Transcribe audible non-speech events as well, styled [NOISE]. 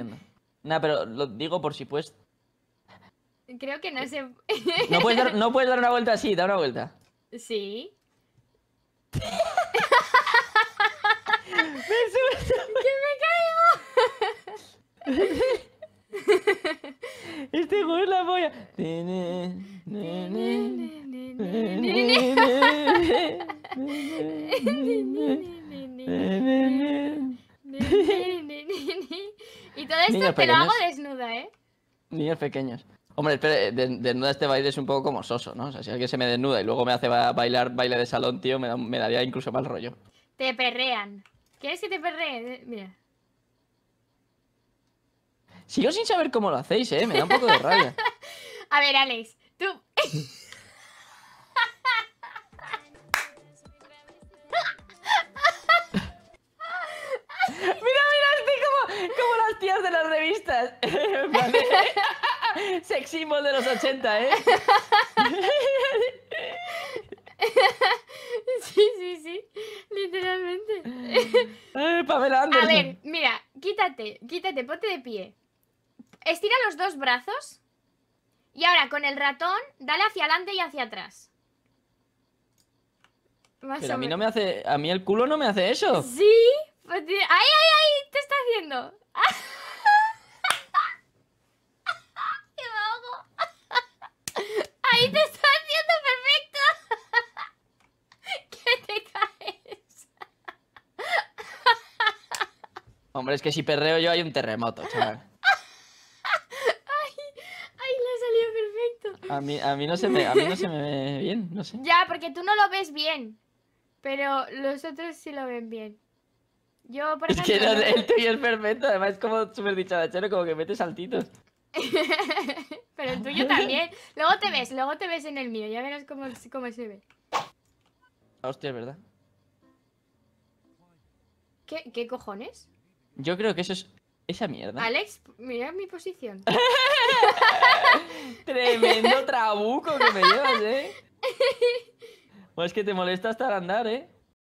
No, Nada, pero lo digo por si puedes. Creo que no eh, se. [LAUGHS] No puedes dar, una vuelta así, da una vuelta. Sí. [LAUGHS] ¡Que me caigo! [LAUGHS] este juego la polla. todo esto te lo hago desnuda, ¿eh? Niños pequeños. Hombre, espera, desnuda este baile es un poco como soso, ¿no? O sea, si alguien se me desnuda y luego me hace bailar baile de salón, tío, me, me daría incluso mal rollo. Te perrean. ¿Quieres que te perreen? Mira. Sigo sin saber cómo lo hacéis, ¿eh? Me da un poco de rabia. [LAUGHS] A ver, Alex, tú... [LAUGHS] feministas. [LAUGHS] [LAUGHS] de los 80, ¿eh? [LAUGHS] sí, sí, sí, literalmente. Eh, a ver, mira, quítate, quítate, ponte de pie. Estira los dos brazos. Y ahora con el ratón, dale hacia adelante y hacia atrás. Pero a mí no me hace. A mí el culo no me hace eso. Sí. Pues, ¡Ay, ay, ay! Te está haciendo. Hombre, es que si perreo yo hay un terremoto, chaval. [LAUGHS] A mí, a mí, no se me, a mí no se me ve bien, no sé. Ya, porque tú no lo ves bien. Pero los otros sí lo ven bien. Yo, por ejemplo... Es que el tuyo es perfecto, además es como súper dichadachero, como que mete saltitos. [LAUGHS] pero el tuyo también. Luego te ves, luego te ves en el mío, ya verás cómo, se ve. Hostia, es verdad. ¿Qué, ¿Qué cojones? Yo creo que eso es esa mierda. Alex, mira mi posición. [LAUGHS] Tremendo trabuco que me llevas, ¿eh? [LAUGHS] Pues es que te molesta hasta andar, ¿eh?